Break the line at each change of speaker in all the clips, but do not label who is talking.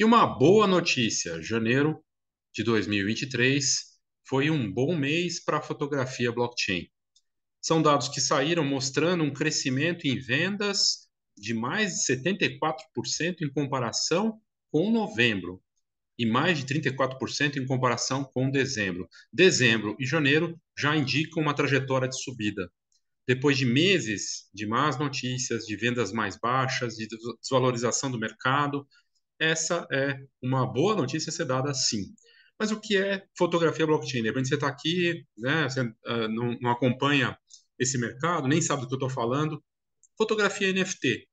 E uma boa notícia: janeiro de 2023 foi um bom mês para a fotografia blockchain. São dados que saíram mostrando um crescimento em vendas de mais de 74% em comparação com novembro e mais de 34% em comparação com dezembro. Dezembro e janeiro já indicam uma trajetória de subida. Depois de meses de más notícias, de vendas mais baixas, de desvalorização do mercado, essa é uma boa notícia ser dada sim. Mas o que é fotografia blockchain? De repente você está aqui, né, você uh, não, não, acompanha esse mercado, nem sabe do que eu estou falando. Fotografia NFT.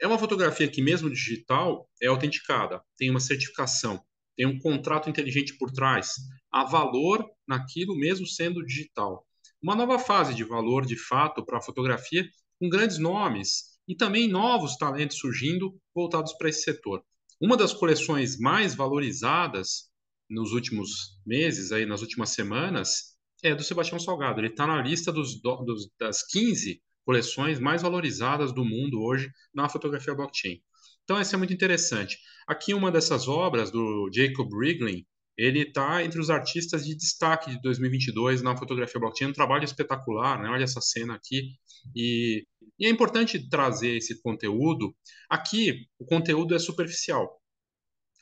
É uma fotografia que, mesmo digital, é autenticada, tem uma certificação, tem um contrato inteligente por trás, há valor naquilo mesmo sendo digital. Uma nova fase de valor de fato para a fotografia, com grandes nomes e também novos talentos surgindo voltados para esse setor. Uma das coleções mais valorizadas nos últimos meses, aí nas últimas semanas, é do Sebastião Salgado. Ele está na lista dos, dos, das 15 coleções mais valorizadas do mundo hoje na fotografia blockchain. Então, essa é muito interessante. Aqui, uma dessas obras do Jacob Riglin, ele está entre os artistas de destaque de 2022 na fotografia blockchain. Um trabalho espetacular, né? Olha essa cena aqui. E e é importante trazer esse conteúdo. Aqui, o conteúdo é superficial.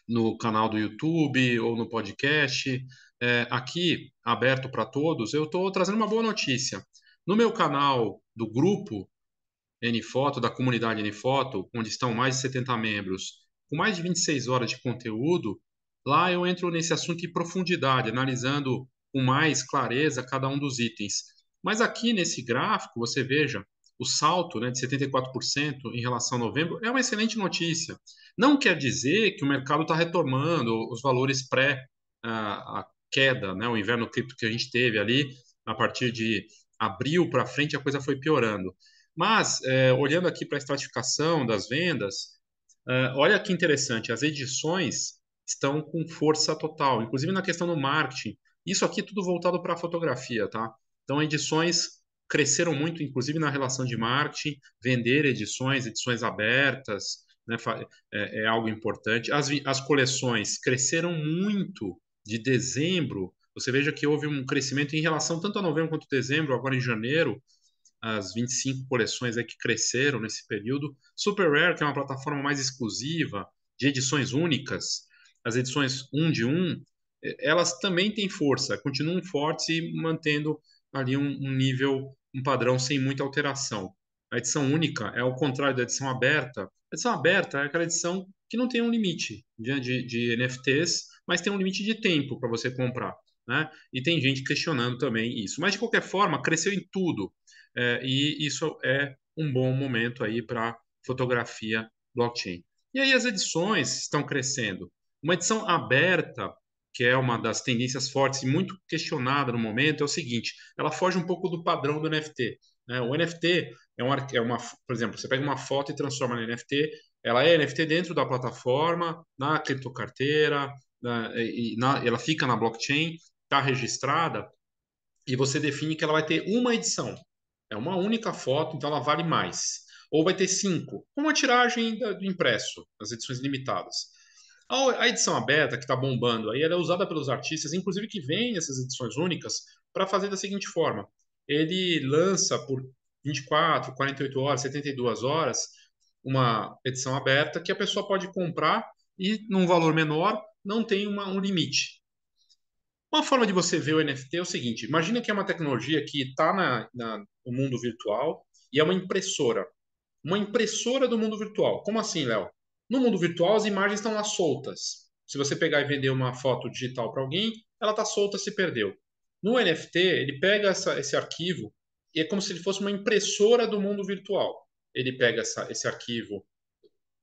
No canal do YouTube ou no podcast, é, aqui, aberto para todos, eu estou trazendo uma boa notícia. No meu canal do grupo NFoto, da comunidade NFoto, onde estão mais de 70 membros, com mais de 26 horas de conteúdo, lá eu entro nesse assunto em profundidade, analisando com mais clareza cada um dos itens. Mas aqui nesse gráfico, você veja, o salto né, de 74% em relação a novembro é uma excelente notícia. Não quer dizer que o mercado está retomando os valores pré a, a queda, né, o inverno cripto que a gente teve ali, a partir de abril para frente, a coisa foi piorando. Mas, é, olhando aqui para a estratificação das vendas, é, olha que interessante, as edições estão com força total, inclusive na questão do marketing. Isso aqui é tudo voltado para a fotografia, tá? Então, edições cresceram muito, inclusive na relação de marketing, vender edições, edições abertas, né, é, é, algo importante. As, as coleções cresceram muito de dezembro. Você veja que houve um crescimento em relação tanto a novembro quanto a dezembro, agora em janeiro, as 25 coleções é que cresceram nesse período. Super Rare, que é uma plataforma mais exclusiva, de edições únicas, as edições um de um, elas também têm força, continuam fortes e mantendo ali um, um nível um padrão sem muita alteração. A edição única é ao contrário da edição aberta. A edição aberta é aquela edição que não tem um limite de, de, de NFTs, mas tem um limite de tempo para você comprar. Né? E tem gente questionando também isso. Mas, de qualquer forma, cresceu em tudo. É, e isso é um bom momento aí para fotografia blockchain. E aí as edições estão crescendo. Uma edição aberta que é uma das tendências fortes e muito questionada no momento, é o seguinte: ela foge um pouco do padrão do NFT. Né? O NFT é, é uma, por exemplo, você pega uma foto e transforma em NFT, ela é NFT dentro da plataforma, na criptocarteira, na, e na, ela fica na blockchain, está registrada, e você define que ela vai ter uma edição. É uma única foto, então ela vale mais. Ou vai ter cinco, como a tiragem do impresso, as edições limitadas. A edição aberta, que está bombando aí, ela é usada pelos artistas, inclusive que vêm essas edições únicas, para fazer da seguinte forma: ele lança por 24, 48 horas, 72 horas, uma edição aberta que a pessoa pode comprar e, num valor menor, não tem uma, um limite. Uma forma de você ver o NFT é o seguinte: imagina que é uma tecnologia que está no mundo virtual e é uma impressora. Uma impressora do mundo virtual. Como assim, Léo? No mundo virtual, as imagens estão lá soltas. Se você pegar e vender uma foto digital para alguém, ela está solta, se perdeu. No NFT, ele pega essa, esse arquivo e é como se ele fosse uma impressora do mundo virtual. Ele pega essa, esse arquivo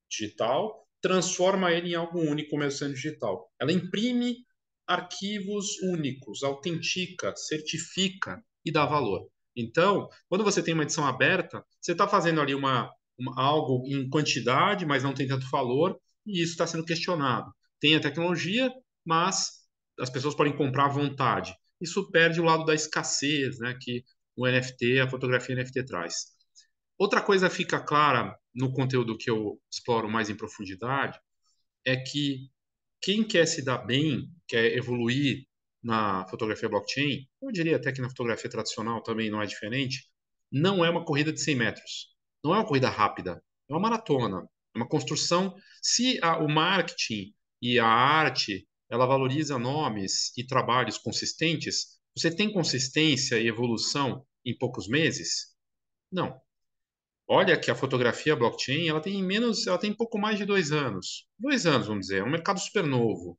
digital, transforma ele em algo único, mesmo sendo digital. Ela imprime arquivos únicos, autentica, certifica e dá valor. Então, quando você tem uma edição aberta, você está fazendo ali uma algo em quantidade, mas não tem tanto valor, e isso está sendo questionado. Tem a tecnologia, mas as pessoas podem comprar à vontade. Isso perde o lado da escassez né, que o NFT, a fotografia NFT traz. Outra coisa fica clara no conteúdo que eu exploro mais em profundidade é que quem quer se dar bem, quer evoluir na fotografia blockchain, eu diria até que na fotografia tradicional também não é diferente, não é uma corrida de 100 metros. Não é uma corrida rápida, é uma maratona, é uma construção. Se a, o marketing e a arte ela valoriza nomes e trabalhos consistentes, você tem consistência e evolução em poucos meses? Não. Olha que a fotografia blockchain ela tem menos, ela tem pouco mais de dois anos, dois anos vamos dizer, é um mercado super novo.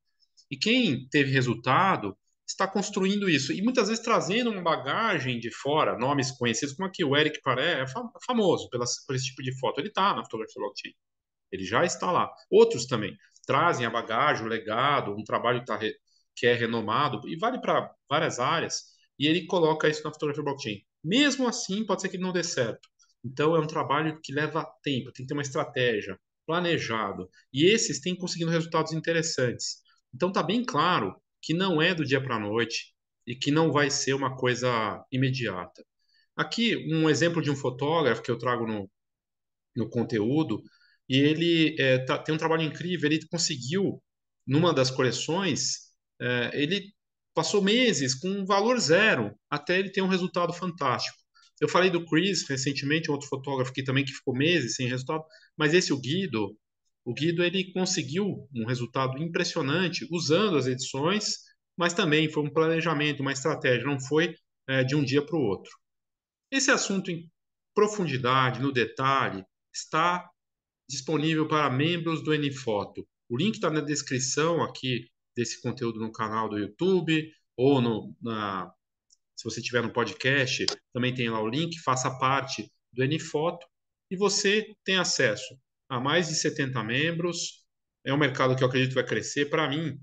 E quem teve resultado está construindo isso. E muitas vezes trazendo uma bagagem de fora, nomes conhecidos, como aqui o Eric Paré é famoso por esse tipo de foto. Ele está na fotografia blockchain. Ele já está lá. Outros também trazem a bagagem, o legado, um trabalho tá que, é renomado, e vale para várias áreas, e ele coloca isso na fotografia blockchain. Mesmo assim, pode ser que não dê certo. Então, é um trabalho que leva tempo, tem que ter uma estratégia, planejado. E esses têm conseguido resultados interessantes. Então, está bem claro que não é do dia para a noite e que não vai ser uma coisa imediata. Aqui, um exemplo de um fotógrafo que eu trago no, no conteúdo, e ele é, tá, tem um trabalho incrível, ele conseguiu, numa das coleções, é, ele passou meses com um valor zero, até ele ter um resultado fantástico. Eu falei do Chris recentemente, um outro fotógrafo que também que ficou meses sem resultado, mas esse, o Guido, o Guido ele conseguiu um resultado impressionante usando as edições, mas também foi um planejamento, uma estratégia, não foi é, de um dia para o outro. Esse assunto em profundidade, no detalhe, está disponível para membros do Enifoto. O link está na descrição aqui desse conteúdo no canal do YouTube ou no, na, se você tiver no podcast, também tem lá o link, faça parte do Enifoto e você tem acesso a mais de 70 membros. É um mercado que eu acredito vai crescer. Para mim,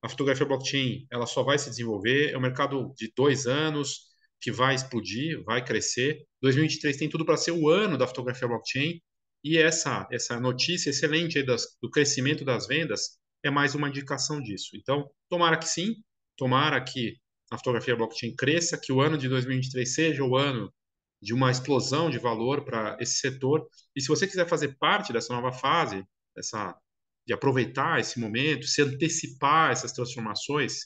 a fotografia blockchain ela só vai se desenvolver. É um mercado de dois anos que vai explodir, vai crescer. 2023 tem tudo para ser o ano da fotografia blockchain. E essa, essa notícia excelente das, do crescimento das vendas é mais uma indicação disso. Então, tomara que sim, tomara que a fotografia blockchain cresça, que o ano de 2023 seja o ano de uma explosão de valor para esse setor. E se você quiser fazer parte dessa nova fase, dessa, de aproveitar esse momento, se antecipar essas transformações,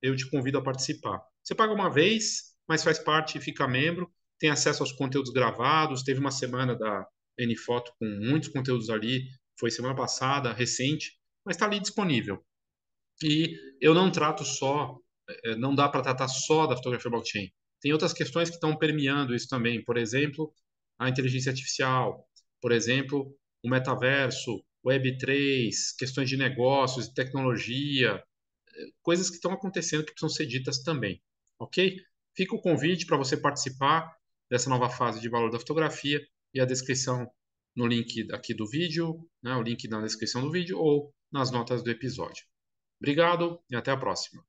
eu te convido a participar. Você paga uma vez, mas faz parte e fica membro, tem acesso aos conteúdos gravados. Teve uma semana da Nfoto com muitos conteúdos ali, foi semana passada, recente, mas está ali disponível. E eu não trato só, eh, não dá para tratar só da fotografia blockchain. Tem outras questões que estão permeando isso também, por exemplo, a inteligência artificial, por exemplo, o metaverso, Web3, questões de negócios, de tecnologia, eh, coisas que estão acontecendo que precisam ser ditas também, ok? Fica o convite para você participar dessa nova fase de valor da fotografia e a descrição no link aqui do vídeo, né, o link na descrição do vídeo ou nas notas do episódio. Obrigado e até a próxima.